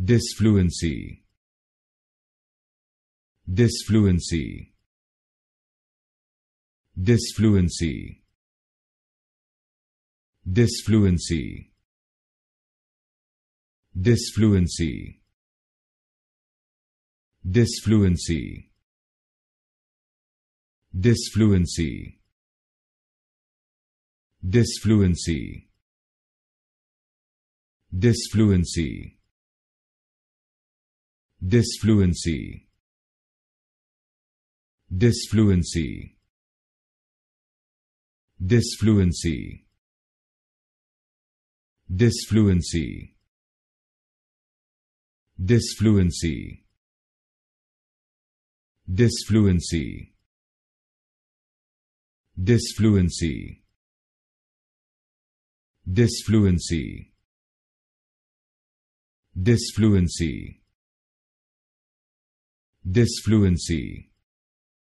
disfluency disfluency disfluency disfluency disfluency disfluency disfluency disfluency disfluency disfluency disfluency disfluency disfluency disfluency disfluency disfluency disfluency disfluency Disfluency.